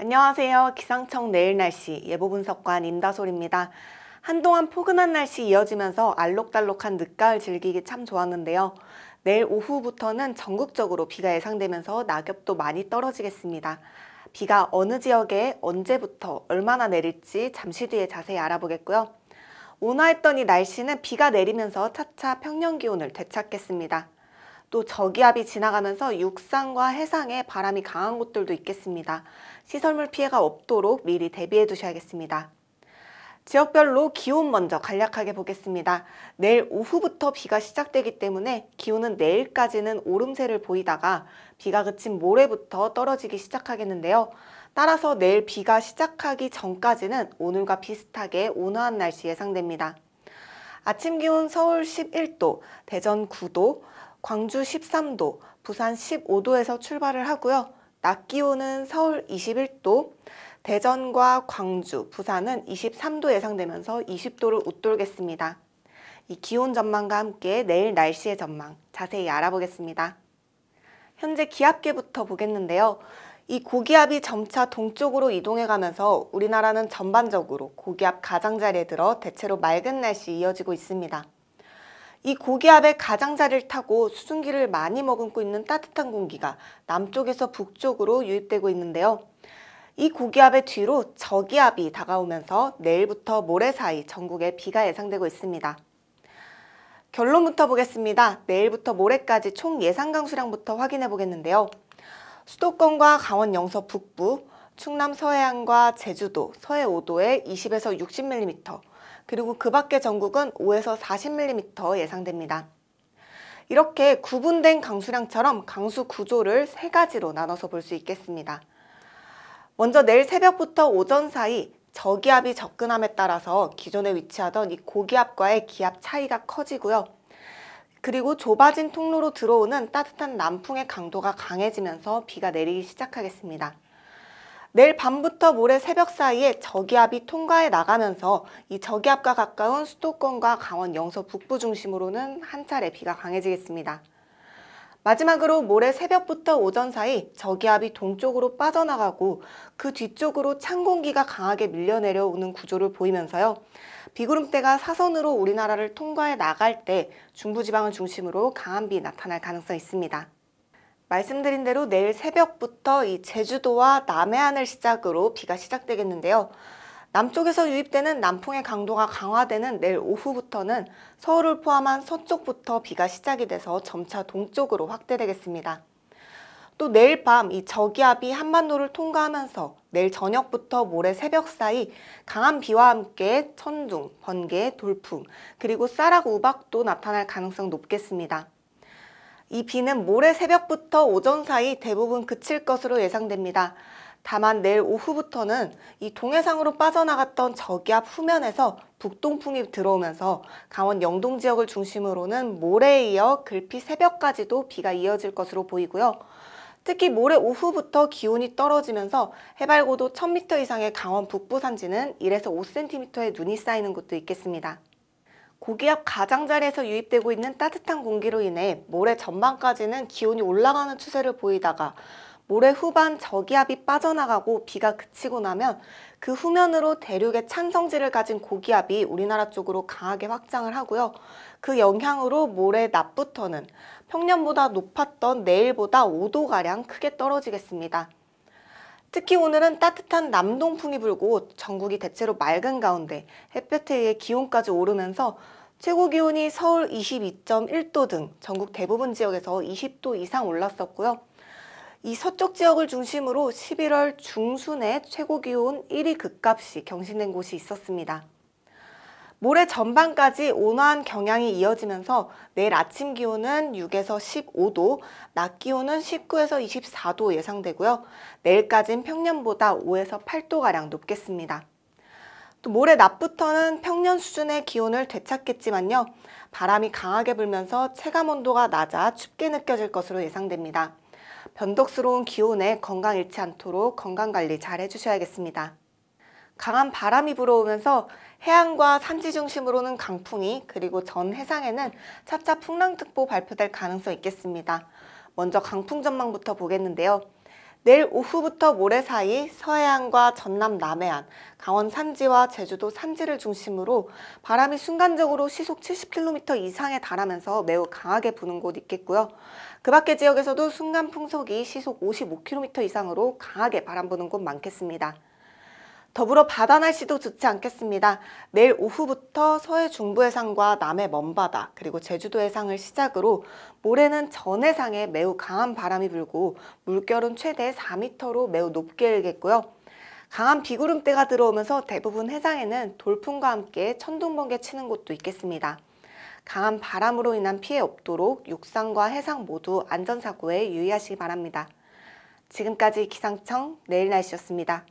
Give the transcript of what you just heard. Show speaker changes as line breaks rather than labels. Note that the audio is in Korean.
안녕하세요. 기상청 내일 날씨 예보 분석관 임다솔입니다. 한동안 포근한 날씨 이어지면서 알록달록한 늦가을 즐기기 참 좋았는데요. 내일 오후부터는 전국적으로 비가 예상되면서 낙엽도 많이 떨어지겠습니다. 비가 어느 지역에 언제부터 얼마나 내릴지 잠시 뒤에 자세히 알아보겠고요. 온화했던 이 날씨는 비가 내리면서 차차 평년 기온을 되찾겠습니다. 또 저기압이 지나가면서 육상과 해상에 바람이 강한 곳들도 있겠습니다. 시설물 피해가 없도록 미리 대비해 두셔야겠습니다. 지역별로 기온 먼저 간략하게 보겠습니다. 내일 오후부터 비가 시작되기 때문에 기온은 내일까지는 오름세를 보이다가 비가 그친 모레부터 떨어지기 시작하겠는데요. 따라서 내일 비가 시작하기 전까지는 오늘과 비슷하게 온화한 날씨 예상됩니다. 아침 기온 서울 11도, 대전 9도, 광주 13도, 부산 15도에서 출발을 하고요. 낮 기온은 서울 21도, 대전과 광주, 부산은 23도 예상되면서 20도를 웃돌겠습니다. 이 기온 전망과 함께 내일 날씨의 전망 자세히 알아보겠습니다. 현재 기압계부터 보겠는데요. 이 고기압이 점차 동쪽으로 이동해가면서 우리나라는 전반적으로 고기압 가장자리에 들어 대체로 맑은 날씨 이어지고 있습니다. 이 고기압의 가장자리를 타고 수증기를 많이 머금고 있는 따뜻한 공기가 남쪽에서 북쪽으로 유입되고 있는데요. 이 고기압의 뒤로 저기압이 다가오면서 내일부터 모레 사이 전국에 비가 예상되고 있습니다. 결론부터 보겠습니다. 내일부터 모레까지 총 예상 강수량부터 확인해 보겠는데요. 수도권과 강원 영서 북부, 충남 서해안과 제주도, 서해 5도에 20에서 60mm, 그리고 그 밖의 전국은 5에서 40mm 예상됩니다. 이렇게 구분된 강수량처럼 강수 구조를 세 가지로 나눠서 볼 수 있겠습니다. 먼저 내일 새벽부터 오전 사이 저기압이 접근함에 따라서 기존에 위치하던 이 고기압과의 기압 차이가 커지고요. 그리고 좁아진 통로로 들어오는 따뜻한 남풍의 강도가 강해지면서 비가 내리기 시작하겠습니다. 내일 밤부터 모레 새벽 사이에 저기압이 통과해 나가면서 이 저기압과 가까운 수도권과 강원 영서 북부 중심으로는 한 차례 비가 강해지겠습니다. 마지막으로 모레 새벽부터 오전 사이 저기압이 동쪽으로 빠져나가고 그 뒤쪽으로 찬 공기가 강하게 밀려 내려오는 구조를 보이면서요. 비구름대가 사선으로 우리나라를 통과해 나갈 때 중부지방을 중심으로 강한 비 나타날 가능성이 있습니다. 말씀드린 대로 내일 새벽부터 이 제주도와 남해안을 시작으로 비가 시작되겠는데요. 남쪽에서 유입되는 남풍의 강도가 강화되는 내일 오후부터는 서울을 포함한 서쪽부터 비가 시작이 돼서 점차 동쪽으로 확대되겠습니다. 또 내일 밤 이 저기압이 한반도를 통과하면서 내일 저녁부터 모레 새벽 사이 강한 비와 함께 천둥, 번개, 돌풍, 그리고 쌀악 우박도 나타날 가능성 높겠습니다. 이 비는 모레 새벽부터 오전 사이 대부분 그칠 것으로 예상됩니다. 다만 내일 오후부터는 이 동해상으로 빠져나갔던 저기압 후면에서 북동풍이 들어오면서 강원 영동 지역을 중심으로는 모레에 이어 글피 새벽까지도 비가 이어질 것으로 보이고요. 특히 모레 오후부터 기온이 떨어지면서 해발고도 1000m 이상의 강원 북부 산지는 1에서 5cm의 눈이 쌓이는 곳도 있겠습니다. 고기압 가장자리에서 유입되고 있는 따뜻한 공기로 인해 모레 전반까지는 기온이 올라가는 추세를 보이다가 모레 후반 저기압이 빠져나가고 비가 그치고 나면 그 후면으로 대륙의 찬성질을 가진 고기압이 우리나라 쪽으로 강하게 확장을 하고요. 그 영향으로 모레 낮부터는 평년보다 높았던 내일보다 5도가량 크게 떨어지겠습니다. 특히 오늘은 따뜻한 남동풍이 불고 전국이 대체로 맑은 가운데 햇볕에 의해 기온까지 오르면서 최고 기온이 서울 22.1도 등 전국 대부분 지역에서 20도 이상 올랐었고요. 이 서쪽 지역을 중심으로 11월 중순에 최고 기온 1위 급값이 경신된 곳이 있었습니다. 모레 전반까지 온화한 경향이 이어지면서 내일 아침 기온은 6에서 15도, 낮 기온은 19에서 24도 예상되고요. 내일까진 평년보다 5에서 8도가량 높겠습니다. 또 모레 낮부터는 평년 수준의 기온을 되찾겠지만요. 바람이 강하게 불면서 체감 온도가 낮아 춥게 느껴질 것으로 예상됩니다. 변덕스러운 기온에 건강 잃지 않도록 건강관리 잘 해주셔야겠습니다. 강한 바람이 불어오면서 해안과 산지 중심으로는 강풍이 그리고 전 해상에는 차차 풍랑특보 발표될 가능성이 있겠습니다. 먼저 강풍 전망부터 보겠는데요. 내일 오후부터 모레 사이 서해안과 전남 남해안, 강원 산지와 제주도 산지를 중심으로 바람이 순간적으로 시속 70km 이상에 달하면서 매우 강하게 부는 곳 있겠고요. 그 밖의 지역에서도 순간 풍속이 시속 55km 이상으로 강하게 바람 부는 곳 많겠습니다. 더불어 바다 날씨도 좋지 않겠습니다. 내일 오후부터 서해 중부 해상과 남해 먼바다 그리고 제주도 해상을 시작으로 모레는 전 해상에 매우 강한 바람이 불고 물결은 최대 4m로 매우 높게 일겠고요. 강한 비구름대가 들어오면서 대부분 해상에는 돌풍과 함께 천둥번개 치는 곳도 있겠습니다. 강한 바람으로 인한 피해 없도록 육상과 해상 모두 안전사고에 유의하시기 바랍니다. 지금까지 기상청 내일 날씨였습니다.